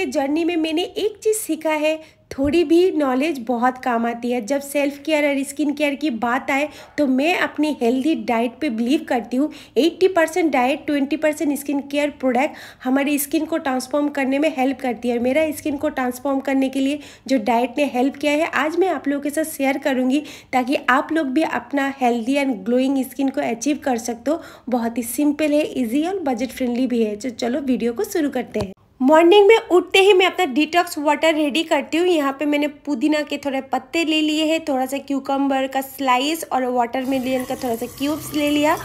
के जर्नी में मैंने एक चीज़ सीखा है थोड़ी भी नॉलेज बहुत काम आती है जब सेल्फ केयर और स्किन केयर की बात आए तो मैं अपनी हेल्दी डाइट पे बिलीव करती हूँ 80 percent diet 20 percent skin care product हमारी स्किन को ट्रांसफॉर्म करने में हेल्प करती है और मेरा स्किन को ट्रांसफॉर्म करने के लिए जो डाइट ने हेल्प किया है आज मैं आप लोगों के साथ शेयर करूँगी ताकि आप लोग भी अपना हेल्दी एंड ग्लोइंग स्किन को अचीव कर सकते हो बहुत ही सिंपल है ईजी और बजट फ्रेंडली भी है तो चलो वीडियो को शुरू करते हैं मॉर्निंग में उठते ही मैं अपना डिटॉक्स वाटर रेडी करती हूँ यहाँ पे मैंने पुदीना के थोड़े पत्ते ले लिए हैं थोड़ा सा क्यूकम्बर का स्लाइस और वाटर मिलियन का थोड़ा सा क्यूब्स ले लिया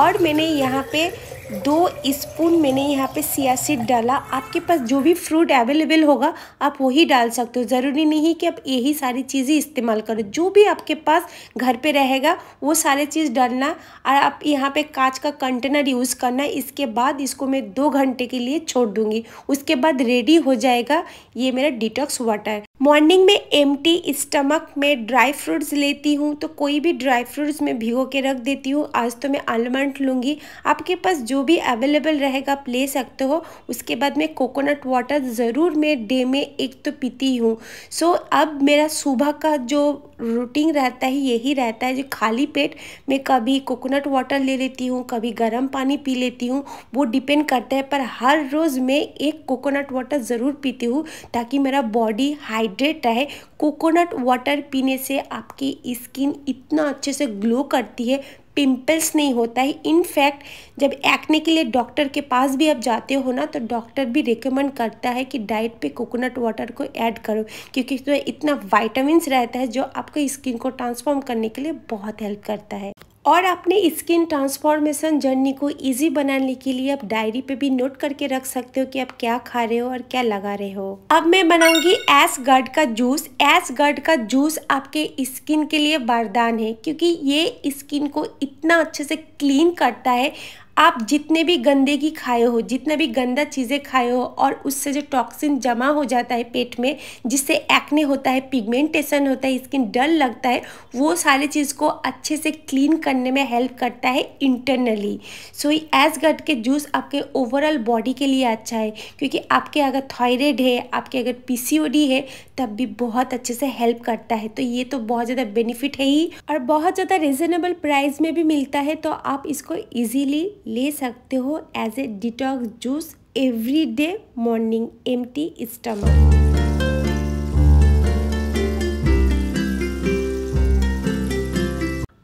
और मैंने यहाँ पे दो स्पून मैंने यहाँ पे सिया सीड डाला आपके पास जो भी फ्रूट अवेलेबल होगा आप वही डाल सकते हो ज़रूरी नहीं कि आप यही सारी चीज़ें इस्तेमाल करो जो भी आपके पास घर पे रहेगा वो सारे चीज़ डालना और आप यहाँ पे कांच का कंटेनर यूज़ करना इसके बाद इसको मैं दो घंटे के लिए छोड़ दूँगी उसके बाद रेडी हो जाएगा ये मेरा डिटॉक्स वाटर मॉर्निंग में एम्प्टी स्टमक में ड्राई फ्रूट्स लेती हूँ तो कोई भी ड्राई फ्रूट्स में भिगो के रख देती हूँ आज तो मैं आलमंड लूँगी आपके पास जो भी अवेलेबल रहेगा आप ले सकते हो उसके बाद मैं कोकोनट वाटर ज़रूर मैं डे में एक तो पीती हूँ सो so, अब मेरा सुबह का जो रूटीन रहता है यही रहता है जो खाली पेट मैं कभी कोकोनट वाटर ले लेती हूँ कभी गर्म पानी पी लेती हूँ वो डिपेंड करता है पर हर रोज़ मैं एक कोकोनट वाटर ज़रूर पीती हूँ ताकि मेरा बॉडी हाइड्रेट रहे कोकोनट वाटर पीने से आपकी स्किन इतना अच्छे से ग्लो करती है पिंपल्स नहीं होता है इनफैक्ट जब एक्ने के लिए डॉक्टर के पास भी आप जाते हो ना तो डॉक्टर भी रिकमेंड करता है कि डाइट पे कोकोनट वाटर को ऐड करो क्योंकि इसमें तो इतना वाइटामस रहता है जो आपके स्किन को ट्रांसफॉर्म करने के लिए बहुत हेल्प करता है और अपने स्किन ट्रांसफॉर्मेशन जर्नी को इजी बनाने के लिए आप डायरी पे भी नोट करके रख सकते हो कि आप क्या खा रहे हो और क्या लगा रहे हो अब मैं बनाऊंगी एस गर्ड का जूस एस गर्ड का जूस आपके स्किन के लिए वरदान है क्योंकि ये स्किन को इतना अच्छे से क्लीन करता है आप जितने भी गंदगी खाए हो जितने भी गंदा चीज़ें खाए हो और उससे जो टॉक्सिन जमा हो जाता है पेट में जिससे एक्ने होता है पिगमेंटेशन होता है स्किन डल लगता है वो सारी चीज़ को अच्छे से क्लीन करने में हेल्प करता है इंटरनली सो एज गट के जूस आपके ओवरऑल बॉडी के लिए अच्छा है क्योंकि आपके अगर थायराइड है आपके अगर पी है तब भी बहुत अच्छे से हेल्प करता है तो ये तो बहुत ज़्यादा बेनिफिट है ही और बहुत ज़्यादा रिजनेबल प्राइस में भी मिलता है तो आप इसको ईजिली ले सकते हो as a detox juice every day morning empty stomach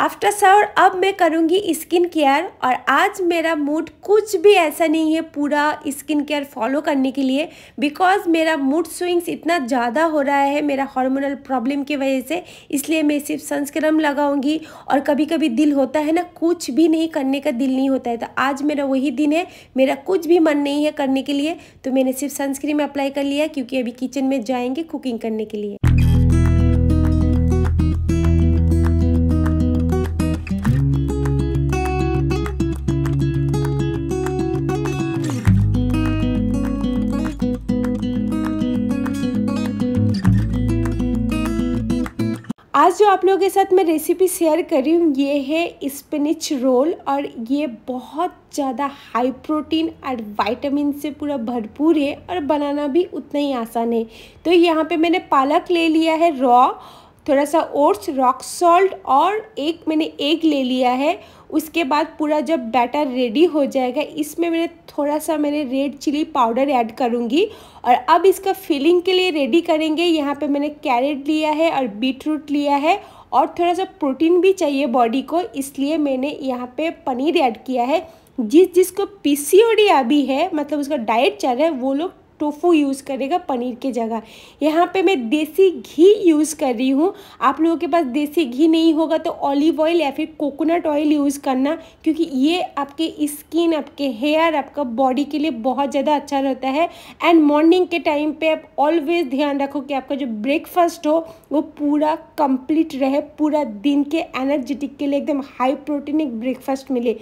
after shower अब मैं करूँगी स्किन केयर और आज मेरा मूड कुछ भी ऐसा नहीं है पूरा स्किन केयर फॉलो करने के लिए बिकॉज मेरा मूड स्विंग्स इतना ज़्यादा हो रहा है मेरा हार्मोनल प्रॉब्लम की वजह से इसलिए मैं सिर्फ संस्क्रम लगाऊंगी और कभी कभी दिल होता है ना कुछ भी नहीं करने का दिल नहीं होता है तो आज मेरा वही दिन है मेरा कुछ भी मन नहीं है करने के लिए तो मैंने सिर्फ सनस्क्रीम अप्लाई कर लिया क्योंकि अभी किचन में जाएंगे कुकिंग करने के लिए जो आप लोगों के साथ मैं रेसिपी शेयर कर रही हूँ ये है स्पिनिच रोल और ये बहुत ज़्यादा हाई प्रोटीन और वाइटामिन से पूरा भरपूर है और बनाना भी उतना ही आसान है तो यहाँ पे मैंने पालक ले लिया है रॉ थोड़ा सा ओट्स रॉक सॉल्ट और एक मैंने एग ले लिया है उसके बाद पूरा जब बैटर रेडी हो जाएगा इसमें मैंने थोड़ा सा मैंने रेड चिली पाउडर ऐड करूँगी और अब इसका फिलिंग के लिए रेडी करेंगे यहाँ पे मैंने कैरेट लिया है और बीट रूट लिया है और थोड़ा सा प्रोटीन भी चाहिए बॉडी को इसलिए मैंने यहाँ पे पनीर ऐड किया है जिस जिसको डी अभी है मतलब उसका डाइट चल रहा है वो लोग टोफू यूज़ करेगा पनीर की जगह यहाँ पे मैं देसी घी यूज़ कर रही हूँ आप लोगों के पास देसी घी नहीं होगा तो ऑलिव ऑयल या फिर कोकोनट ऑयल यूज़ करना क्योंकि ये आपके स्किन आपके हेयर आपका बॉडी के लिए बहुत ज़्यादा अच्छा रहता है एंड मॉर्निंग के टाइम पर आप ऑलवेज ध्यान रखो कि आपका जो ब्रेकफास्ट हो वो पूरा कंप्लीट रहे पूरा दिन के एनर्जेटिक के लिए एकदम हाई प्रोटीनिक ब्रेकफास्ट मिले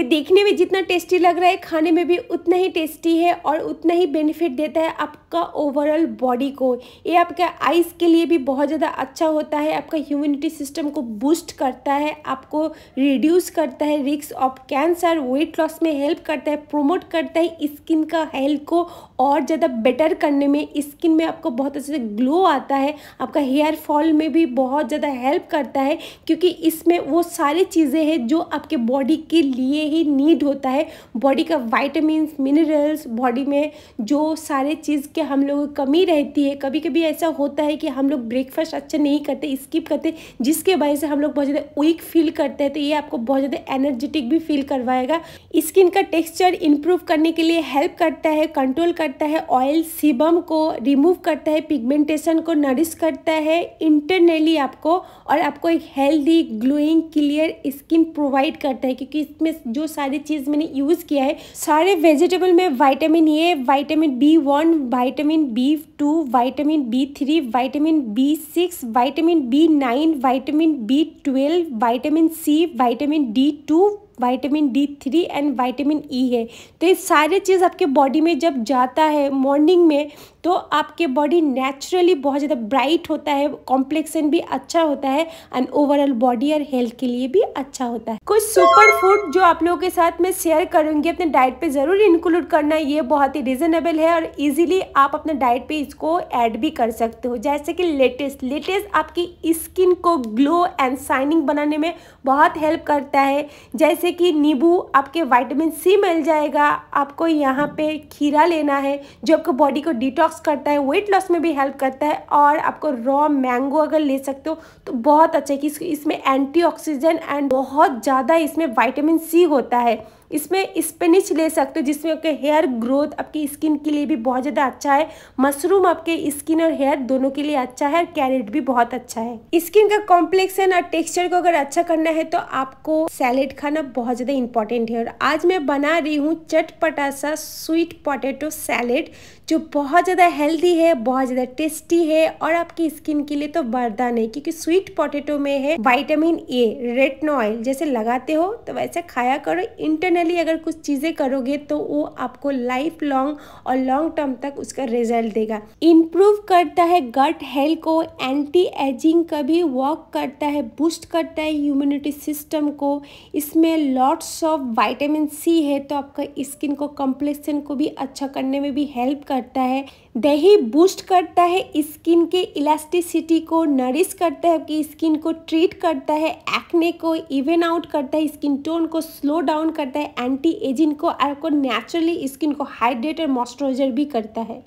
ये देखने में जितना टेस्टी लग रहा है खाने में भी उतना ही टेस्टी है और उतना ही बेनिफिट देता है आपका ओवरऑल बॉडी को ये आपके आइज़ के लिए भी बहुत ज़्यादा अच्छा होता है आपका ह्यूमिनिटी सिस्टम को बूस्ट करता है आपको रिड्यूस करता है रिक्स ऑफ कैंसर वेट लॉस में हेल्प करता है प्रोमोट करता है स्किन का हेल्थ को और ज़्यादा बेटर करने में स्किन में आपको बहुत अच्छे से ग्लो आता है आपका हेयर फॉल में भी बहुत ज़्यादा हेल्प करता है क्योंकि इसमें वो सारी चीज़ें हैं जो आपके बॉडी के लिए ही नीड होता है बॉडी का वाइटामिन मिनरल्स बॉडी में जो सारे चीज़ के हम लोग कमी रहती है कभी कभी ऐसा होता है कि हम लोग ब्रेकफास्ट अच्छा नहीं करते स्किप करते जिसके वजह से हम लोग बहुत ज़्यादा वीक फील करते हैं तो ये आपको बहुत ज़्यादा एनर्जेटिक भी फील करवाएगा स्किन का टेक्स्चर इम्प्रूव करने के लिए हेल्प करता है कंट्रोल करता है ऑयल सीबम को रिमूव करता है पिगमेंटेशन को नरिश करता है इंटरनली आपको और आपको एक healthy glowing clear skin provide करता है क्योंकि इसमें जो जो सारी चीज़ मैंने यूज़ किया है सारे वेजिटेबल में vitamin A vitamin B one vitamin B two vitamin B three vitamin B six vitamin B nine vitamin B twelve vitamin C vitamin D two vitamin D three and vitamin E है तो ये सारे चीज़ आपके body में जब जाता है morning में तो आपके बॉडी नेचुरली बहुत ज़्यादा ब्राइट होता है कॉम्प्लेक्सन भी अच्छा होता है एंड ओवरऑल बॉडी और हेल्थ के लिए भी अच्छा होता है कुछ सुपर फूड जो आप लोगों के साथ मैं शेयर करूँगी अपने डाइट पर ज़रूर इंक्लूड करना ये बहुत ही रिजनेबल है और ईजिली आप अपने डाइट पर इसको ऐड भी कर सकते हो जैसे कि लेटेस्ट लेटेस्ट आपकी स्किन को ग्लो एंड शाइनिंग बनाने में बहुत हेल्प करता है जैसे कि नींबू आपके वाइटामिन सी मिल जाएगा आपको यहाँ पे खीरा लेना है जो आपको बॉडी को डिटॉक्स डिटॉक्स करता है वेट लॉस में भी हेल्प करता है और आपको रॉ मैंगो अगर ले सकते हो तो बहुत अच्छा है कि इसमें एंटीऑक्सीडेंट एंड बहुत ज़्यादा इसमें वाइटामिन सी होता है इसमें स्पेनिच ले सकते हो जिसमें आपके हेयर ग्रोथ आपकी स्किन के लिए भी बहुत ज़्यादा अच्छा है मशरूम आपके स्किन और हेयर दोनों के लिए अच्छा है कैरेट भी बहुत अच्छा है स्किन का कॉम्प्लेक्शन और टेक्सचर को अगर अच्छा करना है तो आपको सैलेड खाना बहुत ज़्यादा इंपॉर्टेंट है और आज मैं बना रही हूँ चटपटा सा स्वीट पोटैटो सैलेड जो बहुत ज़्यादा हेल्दी है बहुत ज़्यादा टेस्टी है और आपकी स्किन के लिए तो बरदान है क्योंकि स्वीट पोटैटो में है वाइटामिन ए रेटनॉयल जैसे लगाते हो तो वैसे खाया करो इंटरनेट पर्सनली अगर कुछ चीज़ें करोगे तो वो आपको लाइफ लॉन्ग और लॉन्ग टर्म तक उसका रिजल्ट देगा इम्प्रूव करता है गट हेल्थ को एंटी एजिंग का भी वर्क करता है बूस्ट करता है इम्यूनिटी सिस्टम को इसमें लॉट्स ऑफ वाइटामिन सी है तो आपका स्किन को कम्प्लेक्शन को भी अच्छा करने में भी हेल्प करता है दही बूस्ट करता है स्किन के इलास्टिसिटी को नरिश करता है आपकी स्किन को ट्रीट करता है एक्ने को इवन आउट करता है स्किन टोन को स्लो डाउन करता है एंटी एजिंग को आपको नेचुरली स्किन को हाइड्रेट और मॉइस्चराइजर भी करता है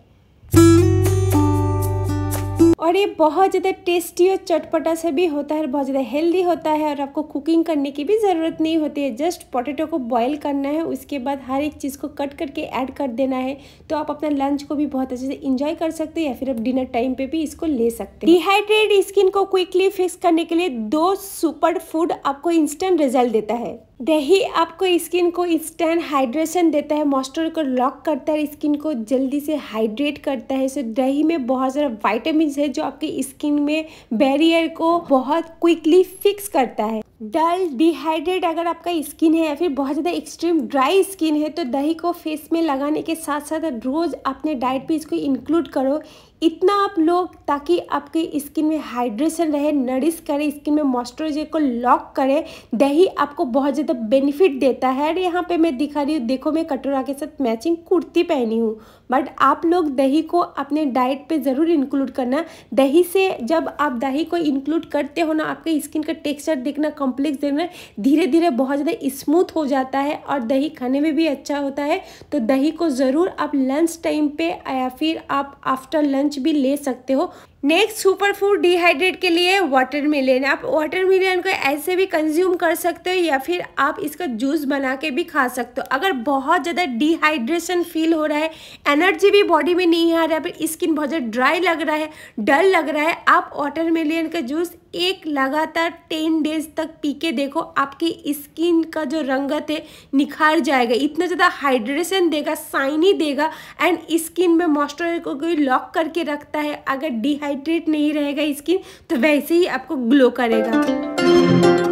और ये बहुत ज़्यादा टेस्टी और चटपटा से भी होता है बहुत ज़्यादा हेल्दी होता है और आपको कुकिंग करने की भी ज़रूरत नहीं होती है जस्ट पोटैटो को बॉईल करना है उसके बाद हर एक चीज़ को कट करके ऐड कर देना है तो आप अपना लंच को भी बहुत अच्छे से इंजॉय कर सकते हैं या फिर आप डिनर टाइम पर भी इसको ले सकते हैं डिहाइड्रेट स्किन को क्विकली फिक्स करने के लिए दो सुपर फूड आपको इंस्टेंट रिजल्ट देता है दही आपको स्किन को इंस्टेंट हाइड्रेशन देता है मॉइस्चर को लॉक करता है स्किन को जल्दी से हाइड्रेट करता है सो दही में बहुत सारा वाइटामिन है जो आपकी स्किन में बैरियर को बहुत क्विकली फिक्स करता है डल डिहाइड्रेट अगर आपका स्किन है या फिर बहुत ज़्यादा एक्सट्रीम ड्राई स्किन है तो दही को फेस में लगाने के साथ साथ रोज़ अपने डाइट पर इसको इंक्लूड करो इतना आप लोग ताकि आपके स्किन में हाइड्रेशन रहे नरिश करे स्किन में मॉइस्चराइजर को लॉक करे दही आपको बहुत ज़्यादा बेनिफिट देता है और यहाँ पे मैं दिखा रही हूँ देखो मैं कटोरा के साथ मैचिंग कुर्ती पहनी हूँ बट आप लोग दही को अपने डाइट पे ज़रूर इंक्लूड करना दही से जब आप दही को इंक्लूड करते हो ना आपके स्किन का टेक्सचर देखना कॉम्प्लेक्स देखना धीरे धीरे बहुत ज़्यादा स्मूथ हो जाता है और दही खाने में भी अच्छा होता है तो दही को ज़रूर आप लंच टाइम पे या फिर आप आफ्टर लंच भी ले सकते हो नेक्स्ट सुपर फूड डिहाइड्रेट के लिए वाटर मिलियन आप वाटर मिलियन को ऐसे भी कंज्यूम कर सकते हो या फिर आप इसका जूस बना के भी खा सकते हो अगर बहुत ज़्यादा डिहाइड्रेशन फील हो रहा है एनर्जी भी बॉडी में नहीं आ रहा है फिर स्किन बहुत ज़्यादा ड्राई लग रहा है डल लग रहा है आप वाटर मिलियन का जूस एक लगातार टेन डेज तक पी के देखो आपकी स्किन का जो रंगत है निखार जाएगा इतना ज़्यादा हाइड्रेशन देगा साइनी देगा एंड स्किन में मॉइस्चराइजर को कोई लॉक करके रखता है अगर डिहाइड्रेट नहीं रहेगा स्किन तो वैसे ही आपको ग्लो करेगा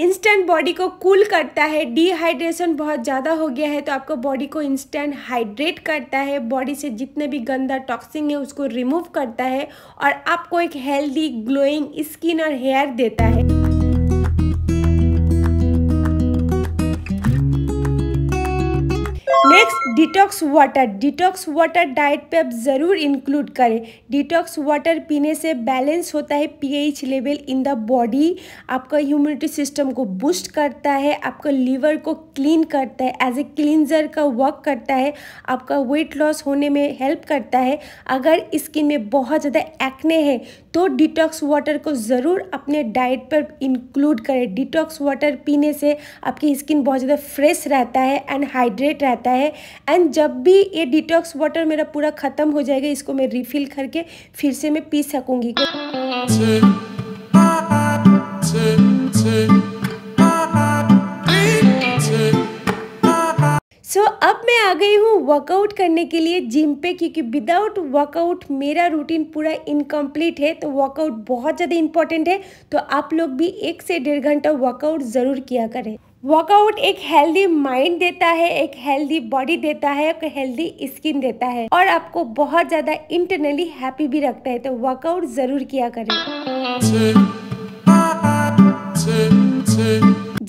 इंस्टेंट बॉडी को कूल करता है डिहाइड्रेशन बहुत ज़्यादा हो गया है तो आपको बॉडी को इंस्टेंट हाइड्रेट करता है बॉडी से जितने भी गंदा टॉक्सिन है उसको रिमूव करता है और आपको एक हेल्दी ग्लोइंग स्किन और हेयर देता है next detox water detox water diet पे आप ज़रूर इंक्लूड करें डिटॉक्स वाटर पीने से बैलेंस होता है pH level in the body आपका इम्यूनिटी सिस्टम को बूस्ट करता है आपका लीवर को क्लीन करता है एज ए क्लींजर का वर्क करता है आपका वेट लॉस होने में हेल्प करता है अगर स्किन में बहुत ज़्यादा एक्ने हैं तो डिटॉक्स वाटर को ज़रूर अपने डाइट पर इंक्लूड करें डिटॉक्स वाटर पीने से आपकी स्किन बहुत ज़्यादा फ्रेश रहता है एंड हाइड्रेट रहता है है एंड जब भी ये डिटॉक्स वाटर मेरा पूरा ख़त्म हो जाएगा इसको मैं रिफ़िल करके फिर से मैं पी सकूँगी सो so, अब मैं आ गई हूँ वर्कआउट करने के लिए जिम पे क्योंकि विदाउट वर्कआउट मेरा रूटीन पूरा इनकम्प्लीट है तो वर्कआउट बहुत ज़्यादा इम्पॉर्टेंट है तो आप लोग भी एक से डेढ़ घंटा वर्कआउट ज़रूर किया करें वर्कआउट एक हेल्दी माइंड देता है एक हेल्दी बॉडी देता है एक हेल्दी स्किन देता है और आपको बहुत ज़्यादा इंटरनली हैप्पी भी रखता है तो वर्कआउट ज़रूर किया करें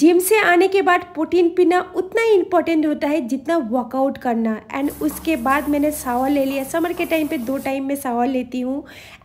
जिम से आने के बाद प्रोटीन पीना उतना ही इम्पोर्टेंट होता है जितना वर्कआउट करना एंड उसके बाद मैंने सावर ले लिया समर के टाइम पे दो टाइम में सावर लेती हूँ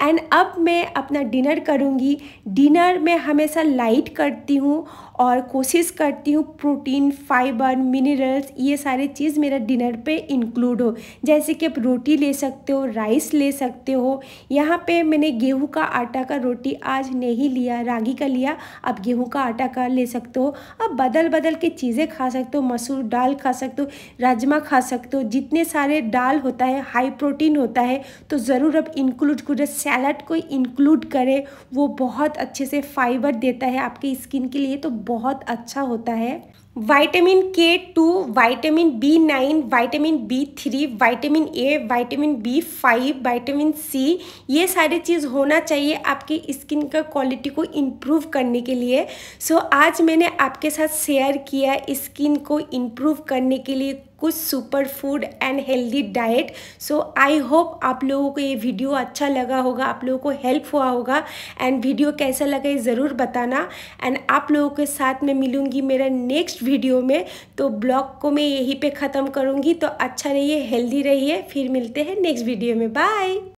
एंड अब मैं अपना डिनर करूँगी डिनर में हमेशा लाइट करती हूँ और कोशिश करती हूँ प्रोटीन फाइबर मिनरल्स ये सारे चीज़ मेरा डिनर पे इंक्लूड हो जैसे कि आप रोटी ले सकते हो राइस ले सकते हो यहाँ पे मैंने गेहूँ का आटा का रोटी आज नहीं लिया रागी का लिया आप गेहूँ का आटा का ले सकते हो आप बदल बदल के चीज़ें खा सकते हो मसूर दाल खा सकते हो राजमा खा सकते हो जितने सारे दाल होता है हाई प्रोटीन होता है तो ज़रूर आप इंक्लूड करें सैलड को इंक्लूड करें वो बहुत अच्छे से फाइबर देता है आपके स्किन के लिए तो बहुत अच्छा होता है vitamin K two vitamin B nine vitamin B three vitamin A vitamin B five vitamin C ये सारी चीज़ होना चाहिए आपकी स्किन का क्वालिटी को इम्प्रूव करने के लिए सो so, आज मैंने आपके साथ शेयर किया स्किन को इम्प्रूव करने के लिए कुछ super food and healthy diet so I hope आप लोगों को ये वीडियो अच्छा लगा होगा आप लोगों को हेल्प हुआ होगा एंड वीडियो कैसा लगा ये ज़रूर बताना एंड आप लोगों के साथ मैं मिलूँगी मेरा नेक्स्ट वीडियो में तो ब्लॉग को मैं यहीं पे ख़त्म करूँगी तो अच्छा रहिए हेल्दी रहिए फिर मिलते हैं नेक्स्ट वीडियो में बाय